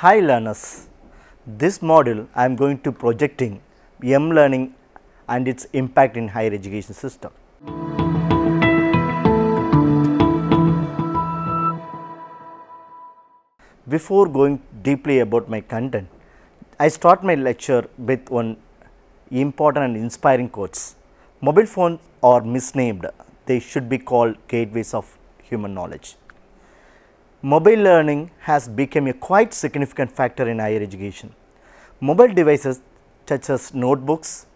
Hi learners, this module I am going to projecting M learning and its impact in higher education system. Before going deeply about my content, I start my lecture with one important and inspiring quotes. Mobile phones are misnamed, they should be called gateways of human knowledge mobile learning has become a quite significant factor in higher education. Mobile devices such as notebooks,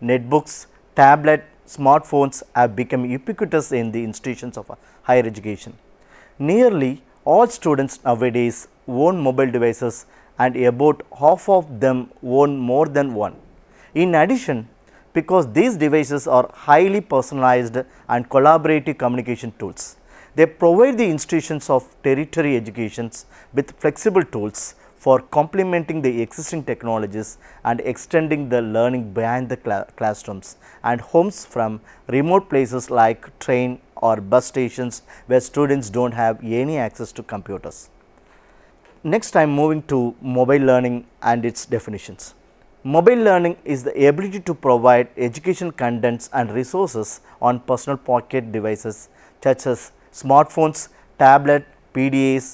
netbooks, tablet, smartphones have become ubiquitous in the institutions of higher education. Nearly all students nowadays own mobile devices and about half of them own more than one. In addition, because these devices are highly personalized and collaborative communication tools, they provide the institutions of territory educations with flexible tools for complementing the existing technologies and extending the learning behind the cl classrooms and homes from remote places like train or bus stations where students do not have any access to computers. Next I am moving to mobile learning and its definitions. Mobile learning is the ability to provide education contents and resources on personal pocket devices such as smartphones, tablet, PDAs,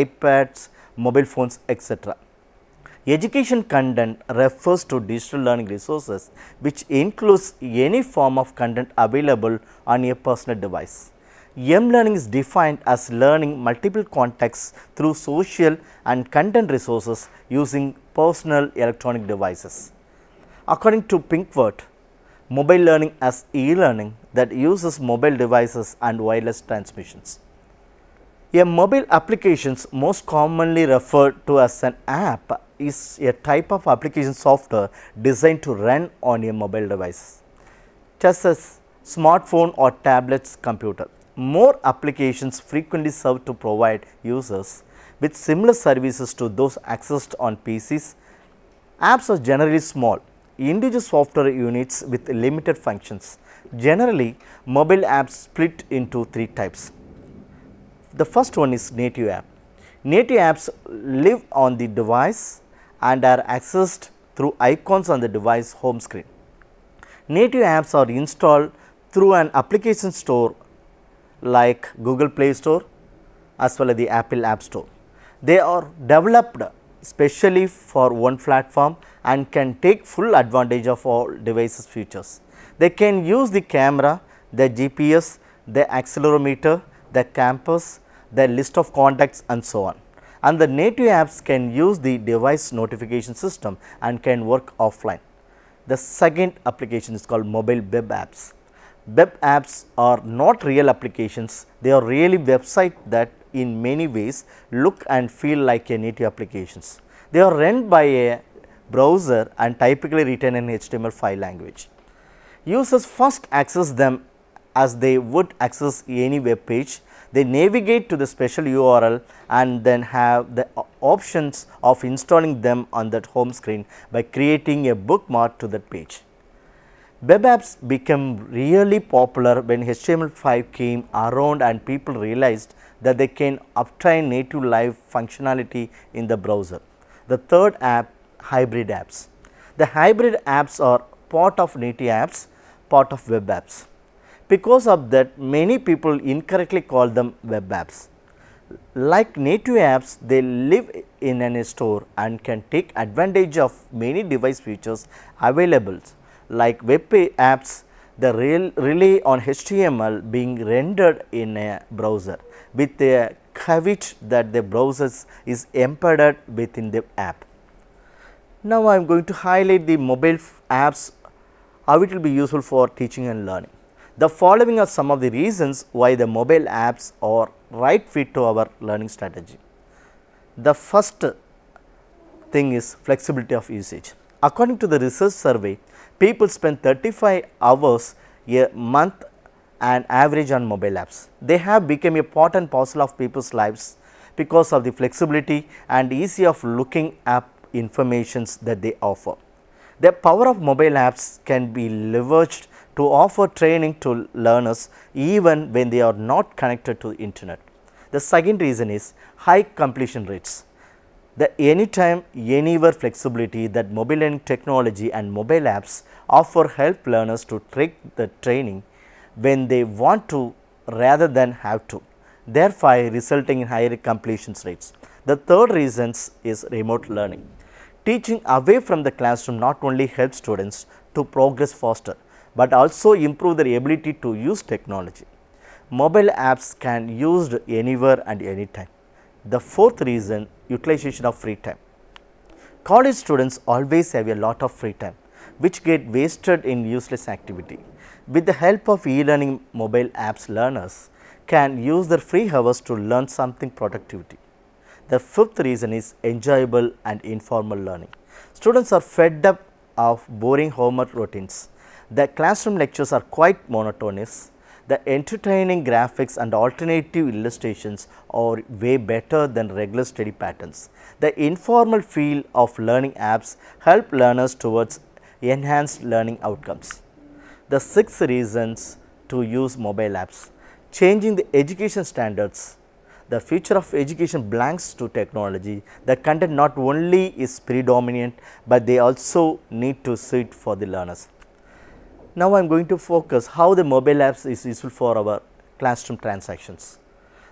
iPads, mobile phones, etc. Education content refers to digital learning resources which includes any form of content available on a personal device. M-learning is defined as learning multiple contexts through social and content resources using personal electronic devices. According to Pinkwort, mobile learning as e-learning that uses mobile devices and wireless transmissions. A mobile applications most commonly referred to as an app is a type of application software designed to run on a mobile device, just as smartphone or tablet's computer. More applications frequently serve to provide users with similar services to those accessed on PCs. Apps are generally small, individual software units with limited functions Generally, mobile apps split into three types. The first one is native app. Native apps live on the device and are accessed through icons on the device home screen. Native apps are installed through an application store like Google Play Store as well as the Apple App Store. They are developed specially for one platform and can take full advantage of all devices features. They can use the camera, the GPS, the accelerometer, the campus, the list of contacts and so on. And the native apps can use the device notification system and can work offline. The second application is called mobile web apps. Web apps are not real applications, they are really website that in many ways look and feel like a native applications. They are run by a browser and typically written in HTML5 language users first access them as they would access any web page. They navigate to the special URL and then have the options of installing them on that home screen by creating a bookmark to that page. Web apps became really popular when HTML5 came around and people realized that they can obtain native live functionality in the browser. The third app hybrid apps. The hybrid apps are part of native apps part of web apps. Because of that many people incorrectly call them web apps. Like native apps, they live in an store and can take advantage of many device features available. Like web apps, they rely on HTML being rendered in a browser with a caveat that the browser is embedded within the app. Now, I am going to highlight the mobile apps how it will be useful for teaching and learning. The following are some of the reasons why the mobile apps are right fit to our learning strategy. The first thing is flexibility of usage. According to the research survey, people spend 35 hours a month and average on mobile apps. They have become a part and parcel of people's lives because of the flexibility and easy of looking up informations that they offer. The power of mobile apps can be leveraged to offer training to learners even when they are not connected to the internet. The second reason is high completion rates. The anytime, anywhere flexibility that mobile learning technology and mobile apps offer help learners to take the training when they want to rather than have to, thereby resulting in higher completion rates. The third reason is remote learning. Teaching away from the classroom not only helps students to progress faster, but also improve their ability to use technology. Mobile apps can used anywhere and anytime. The fourth reason utilization of free time. College students always have a lot of free time which get wasted in useless activity. With the help of e-learning mobile apps learners can use their free hours to learn something productivity. The fifth reason is enjoyable and informal learning. Students are fed up of boring homework routines. The classroom lectures are quite monotonous. The entertaining graphics and alternative illustrations are way better than regular study patterns. The informal feel of learning apps help learners towards enhanced learning outcomes. The sixth reasons to use mobile apps, changing the education standards the future of education blanks to technology. The content not only is predominant, but they also need to suit for the learners. Now, I am going to focus how the mobile apps is useful for our classroom transactions.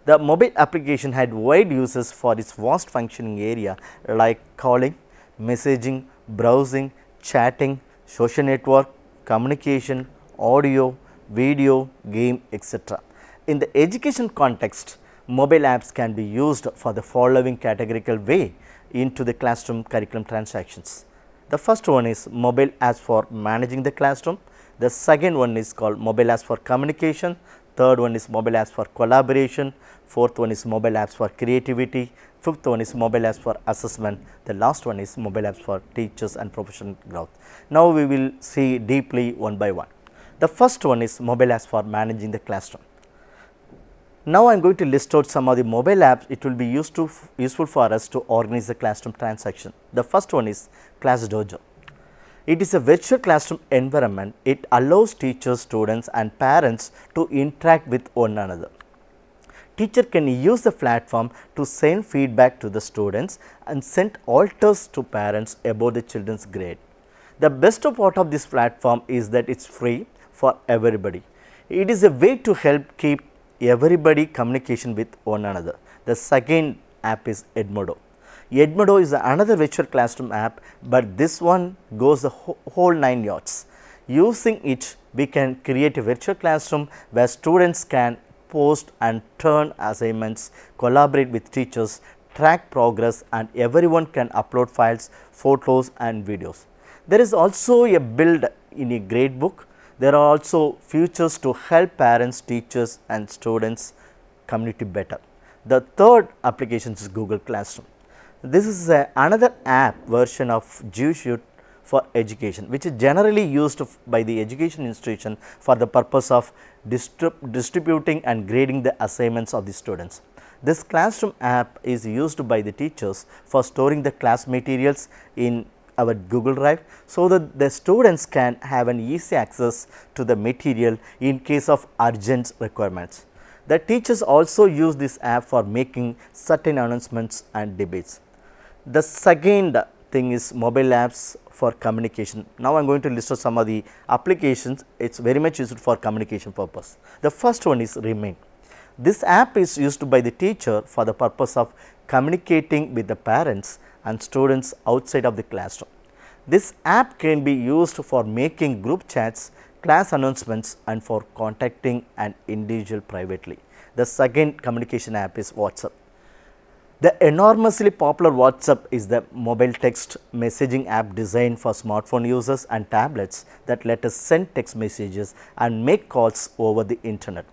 The mobile application had wide uses for its vast functioning area like calling, messaging, browsing, chatting, social network, communication, audio, video, game, etc. In the education context, mobile apps can be used for the following categorical way into the classroom curriculum transactions. The first one is mobile apps for managing the classroom, the second one is called mobile apps for communication, third one is mobile apps for collaboration, fourth one is mobile apps for creativity, fifth one is mobile apps for assessment, the last one is mobile apps for teachers and professional growth. Now, we will see deeply one by one. The first one is mobile apps for managing the classroom. Now, I am going to list out some of the mobile apps it will be used to useful for us to organize the classroom transaction. The first one is Class Dojo. It is a virtual classroom environment. It allows teachers, students and parents to interact with one another. Teacher can use the platform to send feedback to the students and send alters to parents about the children's grade. The best part of this platform is that it is free for everybody. It is a way to help keep everybody communication with one another. The second app is Edmodo. Edmodo is another virtual classroom app, but this one goes the whole nine yards. Using it, we can create a virtual classroom where students can post and turn assignments, collaborate with teachers, track progress and everyone can upload files, photos and videos. There is also a build in a grade book there are also features to help parents, teachers and students community better. The third application is Google Classroom. This is a, another app version of GeoShoot for education which is generally used by the education institution for the purpose of distrib distributing and grading the assignments of the students. This classroom app is used by the teachers for storing the class materials in our Google Drive so that the students can have an easy access to the material in case of urgent requirements. The teachers also use this app for making certain announcements and debates. The second thing is mobile apps for communication. Now, I am going to list out some of the applications, it is very much used for communication purpose. The first one is Remain. This app is used by the teacher for the purpose of communicating with the parents and students outside of the classroom. This app can be used for making group chats, class announcements and for contacting an individual privately. The second communication app is WhatsApp. The enormously popular WhatsApp is the mobile text messaging app designed for smartphone users and tablets that let us send text messages and make calls over the internet.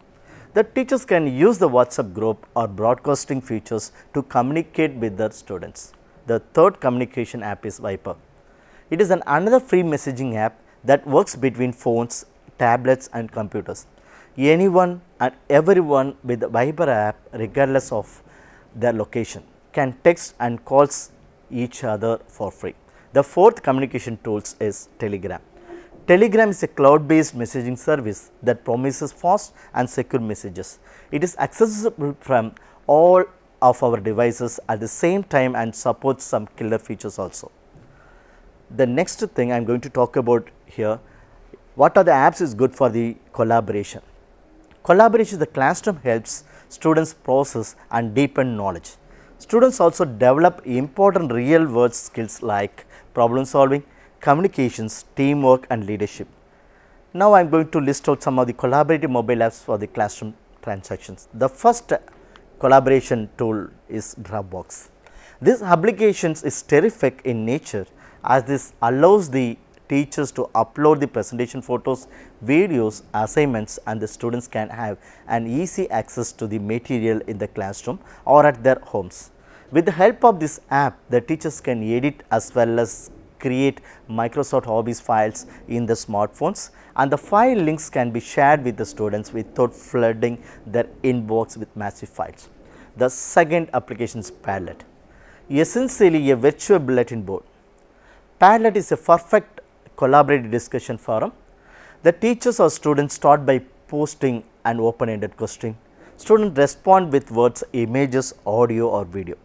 The teachers can use the WhatsApp group or broadcasting features to communicate with their students. The third communication app is Viper. It is an another free messaging app that works between phones, tablets and computers. Anyone and everyone with the Viber app regardless of their location can text and calls each other for free. The fourth communication tools is Telegram. Telegram is a cloud based messaging service that promises fast and secure messages. It is accessible from all of our devices at the same time and supports some killer features also. The next thing I am going to talk about here, what are the apps is good for the collaboration. Collaboration the classroom helps students process and deepen knowledge. Students also develop important real world skills like problem solving, communications, teamwork and leadership. Now I am going to list out some of the collaborative mobile apps for the classroom transactions. The first collaboration tool is Dropbox. This application is terrific in nature as this allows the teachers to upload the presentation photos, videos, assignments and the students can have an easy access to the material in the classroom or at their homes. With the help of this app, the teachers can edit as well as create Microsoft Office files in the smartphones and the file links can be shared with the students without flooding their inbox with massive files the second applications palette. Essentially a virtual bulletin board. Palette is a perfect collaborative discussion forum. The teachers or students start by posting an open-ended question. Students respond with words, images, audio or video.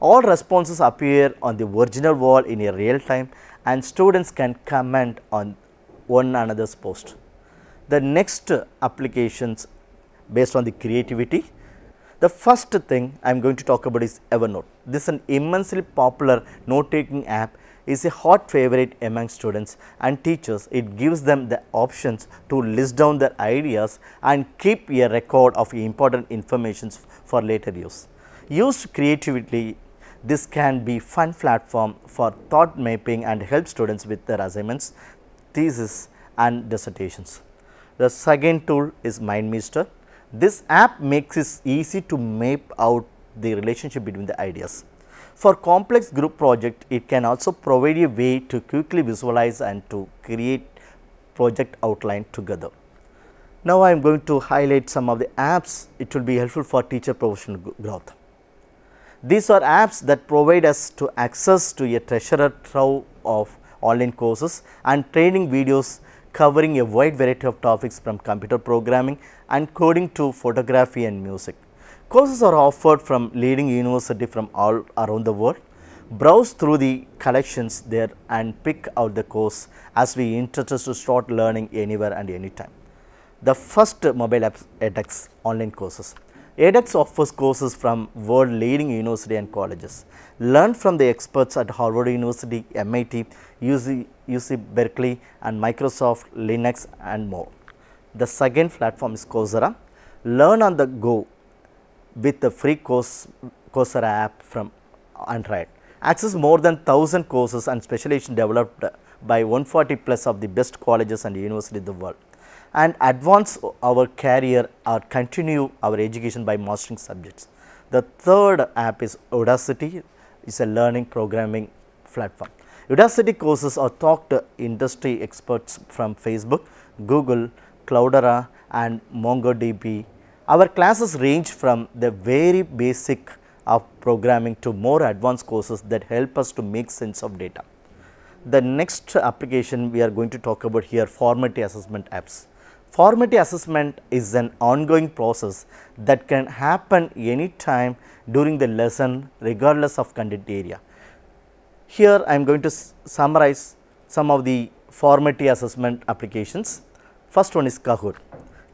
All responses appear on the original wall in a real time and students can comment on one another's post. The next applications based on the creativity the first thing I am going to talk about is Evernote. This is an immensely popular note-taking app is a hot favorite among students and teachers. It gives them the options to list down their ideas and keep a record of important information for later use. Used creatively, this can be fun platform for thought mapping and help students with their assignments, thesis and dissertations. The second tool is MindMeister. This app makes it easy to map out the relationship between the ideas. For complex group project, it can also provide a way to quickly visualize and to create project outline together. Now, I am going to highlight some of the apps it will be helpful for teacher professional growth. These are apps that provide us to access to a treasure trove of online courses and training videos covering a wide variety of topics from computer programming and coding to photography and music. Courses are offered from leading universities from all around the world. Browse through the collections there and pick out the course as we interested to start learning anywhere and anytime. The first mobile apps edX online courses edX offers courses from world leading university and colleges. Learn from the experts at Harvard University, MIT, UC, UC Berkeley and Microsoft, Linux and more. The second platform is Coursera. Learn on the go with the free course, Coursera app from Android. Access more than 1000 courses and specialization developed by 140 plus of the best colleges and universities in the world and advance our career or continue our education by mastering subjects. The third app is Udacity, is a learning programming platform. Udacity courses are taught to industry experts from Facebook, Google, Cloudera and MongoDB. Our classes range from the very basic of programming to more advanced courses that help us to make sense of data. The next application we are going to talk about here formative assessment apps. Formative assessment is an ongoing process that can happen any time during the lesson regardless of content area. Here I am going to summarize some of the formative assessment applications. First one is Kahoot.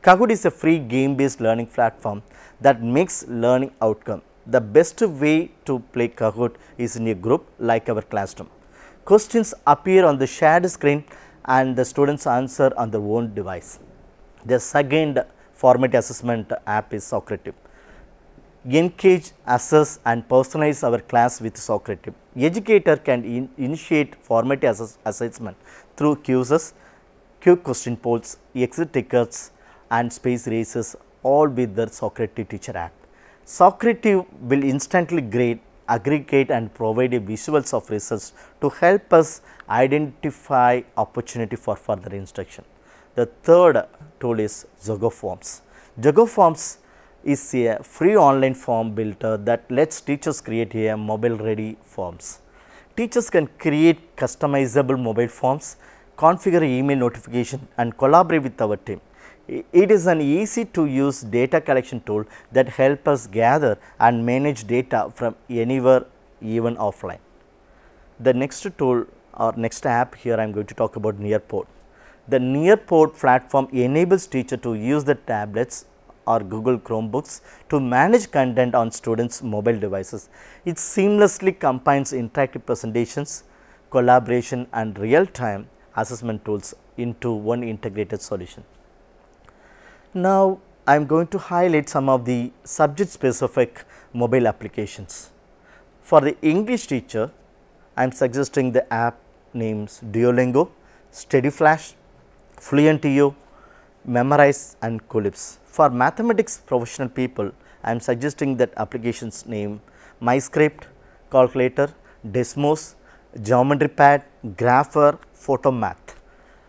Kahoot is a free game based learning platform that makes learning outcome. The best way to play Kahoot is in a group like our classroom. Questions appear on the shared screen and the students answer on their own device. The second formative assessment app is Socrative. Engage, assess and personalize our class with Socrative. Educator can in initiate formative assess assessment through quizzes, Q question polls, exit tickets and space races all with the Socrative teacher app. Socrative will instantly grade, aggregate and provide a visuals of results to help us identify opportunity for further instruction. The third tool is Zogo Forms. Zogo Forms is a free online form builder that lets teachers create a mobile ready forms. Teachers can create customizable mobile forms, configure email notification and collaborate with our team. It is an easy to use data collection tool that help us gather and manage data from anywhere even offline. The next tool or next app here I am going to talk about Nearpod. The Nearport platform enables teacher to use the tablets or Google Chromebooks to manage content on students mobile devices. It seamlessly combines interactive presentations, collaboration and real time assessment tools into one integrated solution. Now, I am going to highlight some of the subject specific mobile applications. For the English teacher, I am suggesting the app names Duolingo, StudyFlash, fluent EO, memorize and collapse. For mathematics professional people, I am suggesting that applications name MyScript, Calculator, Desmos, Geometry Pad, Grapher, Photomath,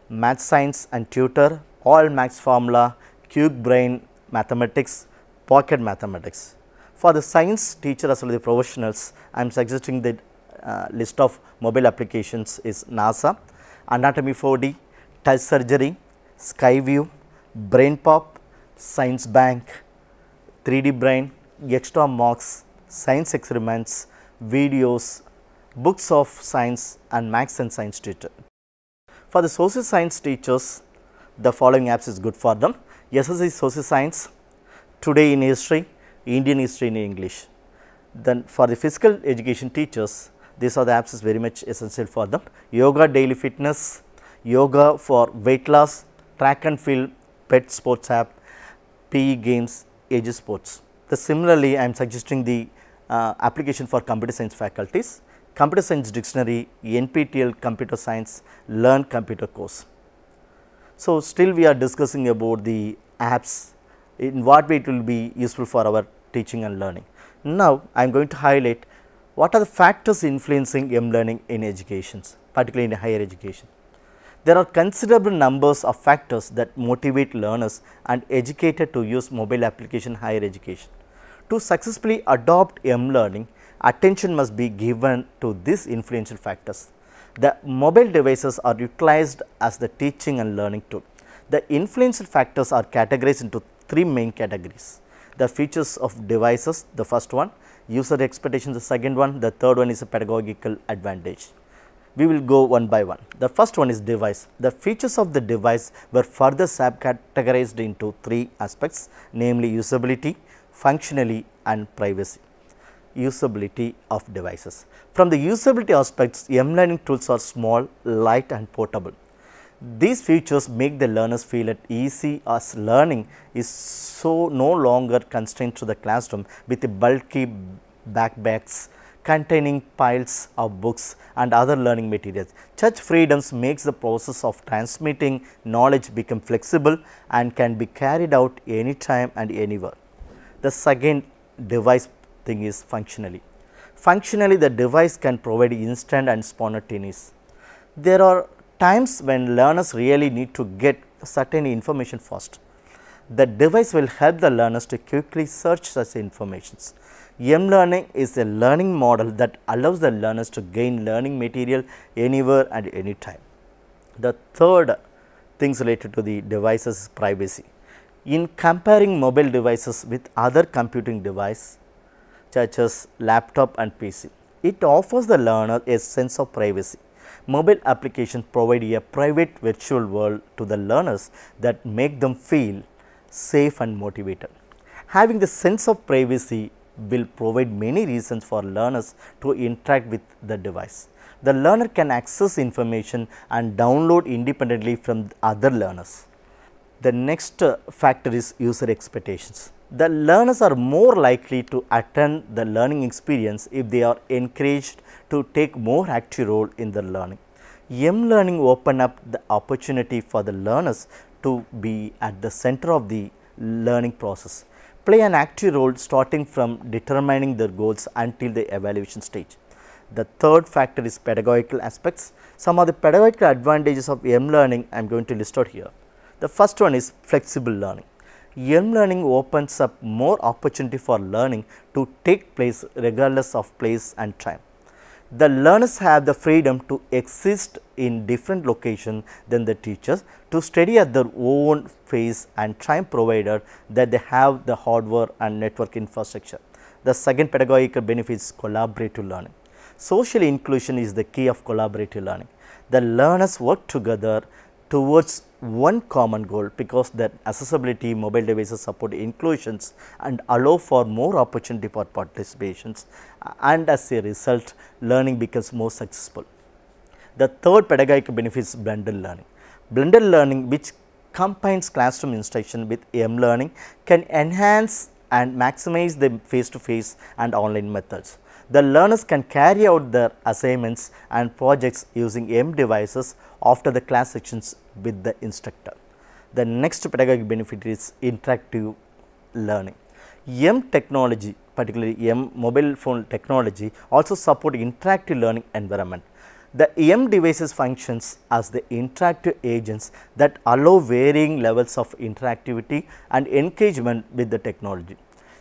Math Science and Tutor, All Max Formula, Cube Brain Mathematics, Pocket Mathematics. For the science teacher as well as the professionals, I am suggesting that uh, list of mobile applications is NASA, Anatomy 4D, touch surgery, Sky View, Brain Pop, Science Bank, 3D Brain, extra mocks, science experiments, videos, books of science and max and science tutor. For the social science teachers, the following apps is good for them. SSC Social Science, Today in History, Indian History in English. Then for the physical education teachers, these are the apps is very much essential for them. Yoga Daily Fitness, yoga for weight loss, track and field, pet sports app, PE games, age sports. The similarly, I am suggesting the uh, application for computer science faculties, computer science dictionary, NPTEL computer science, learn computer course. So, still we are discussing about the apps in what way it will be useful for our teaching and learning. Now, I am going to highlight what are the factors influencing M learning in educations, particularly in higher education. There are considerable numbers of factors that motivate learners and educators to use mobile application higher education. To successfully adopt M learning, attention must be given to these influential factors. The mobile devices are utilized as the teaching and learning tool. The influential factors are categorized into three main categories. The features of devices, the first one, user expectations, the second one, the third one is a pedagogical advantage we will go one by one. The first one is device. The features of the device were further subcategorized into three aspects namely usability, functionality and privacy usability of devices. From the usability aspects, M-learning tools are small, light and portable. These features make the learners feel at easy as learning is so no longer constrained to the classroom with the bulky backpacks containing piles of books and other learning materials. Such freedoms makes the process of transmitting knowledge become flexible and can be carried out anytime and anywhere. The second device thing is functionally. Functionally the device can provide instant and spontaneous. There are times when learners really need to get certain information fast. The device will help the learners to quickly search such informations M-learning is a learning model that allows the learners to gain learning material anywhere and anytime. The third things related to the devices privacy. In comparing mobile devices with other computing devices such as laptop and PC, it offers the learner a sense of privacy. Mobile applications provide a private virtual world to the learners that make them feel safe and motivated. Having the sense of privacy will provide many reasons for learners to interact with the device. The learner can access information and download independently from other learners. The next uh, factor is user expectations. The learners are more likely to attend the learning experience if they are encouraged to take more active role in the learning. M-learning open up the opportunity for the learners to be at the center of the learning process play an active role starting from determining their goals until the evaluation stage. The third factor is pedagogical aspects. Some of the pedagogical advantages of M learning I am going to list out here. The first one is flexible learning. M learning opens up more opportunity for learning to take place regardless of place and time the learners have the freedom to exist in different location than the teachers to study at their own pace and time provided that they have the hardware and network infrastructure. The second pedagogical benefit is collaborative learning. Social inclusion is the key of collaborative learning. The learners work together towards one common goal because that accessibility mobile devices support inclusions and allow for more opportunity for participations and as a result learning becomes more successful. The third pedagogic benefit is blended learning. Blended learning which combines classroom instruction with M learning can enhance and maximize the face to face and online methods. The learners can carry out their assignments and projects using M devices after the class sessions with the instructor. The next pedagogic benefit is interactive learning. M technology particularly M mobile phone technology also support interactive learning environment. The M devices functions as the interactive agents that allow varying levels of interactivity and engagement with the technology.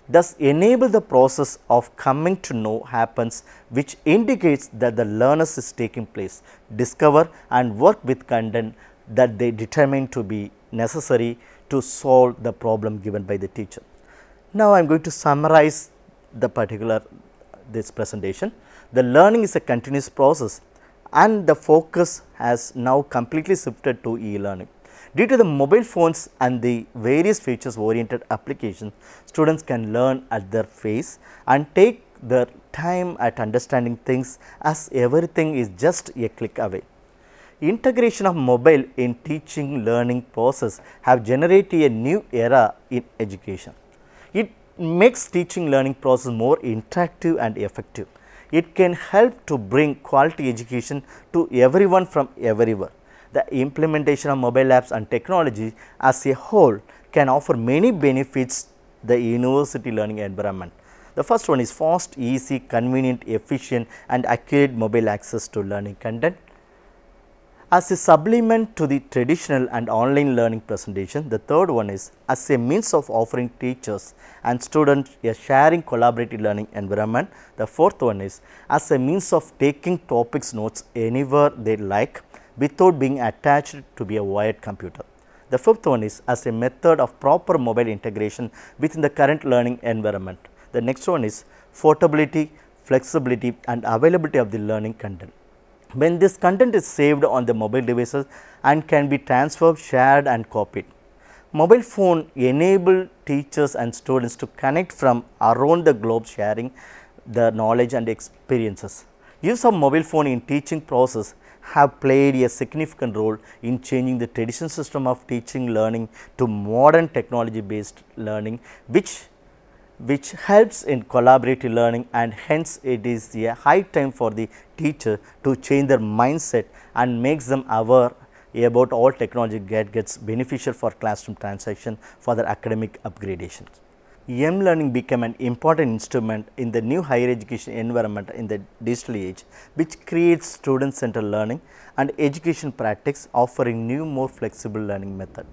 Thus, enable the process of coming to know happens which indicates that the learners is taking place, discover and work with content that they determine to be necessary to solve the problem given by the teacher. Now, I am going to summarize the particular this presentation. The learning is a continuous process and the focus has now completely shifted to e-learning. Due to the mobile phones and the various features oriented applications, students can learn at their pace and take their time at understanding things as everything is just a click away integration of mobile in teaching learning process have generated a new era in education. It makes teaching learning process more interactive and effective. It can help to bring quality education to everyone from everywhere. The implementation of mobile apps and technology as a whole can offer many benefits the university learning environment. The first one is fast, easy, convenient, efficient and accurate mobile access to learning content. As a supplement to the traditional and online learning presentation, the third one is as a means of offering teachers and students a sharing collaborative learning environment. The fourth one is as a means of taking topics notes anywhere they like without being attached to be a wired computer. The fifth one is as a method of proper mobile integration within the current learning environment. The next one is portability, flexibility and availability of the learning content when this content is saved on the mobile devices and can be transferred, shared and copied. Mobile phone enable teachers and students to connect from around the globe sharing the knowledge and experiences. Use of mobile phone in teaching process have played a significant role in changing the traditional system of teaching learning to modern technology based learning which which helps in collaborative learning and hence it is a high time for the teacher to change their mindset and makes them aware about all technology that gets beneficial for classroom transaction for their academic upgradations. M learning became an important instrument in the new higher education environment in the digital age, which creates student centered learning and education practice offering new more flexible learning method.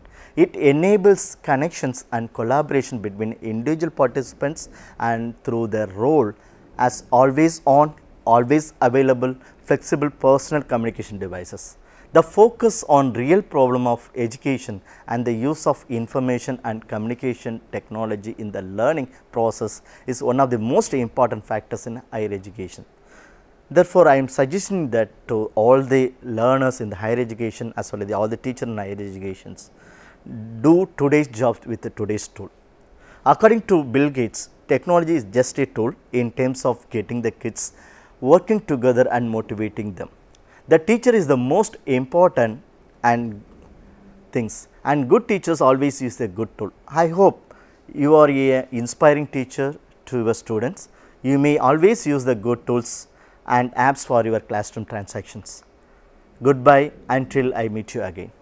It enables connections and collaboration between individual participants and through their role as always on, always available, flexible personal communication devices. The focus on real problem of education and the use of information and communication technology in the learning process is one of the most important factors in higher education. Therefore, I am suggesting that to all the learners in the higher education as well as the, all the teachers in higher educations, do today's jobs with today's tool. According to Bill Gates, technology is just a tool in terms of getting the kids working together and motivating them. The teacher is the most important and things and good teachers always use a good tool. I hope you are a inspiring teacher to your students. You may always use the good tools and apps for your classroom transactions. Goodbye until I meet you again.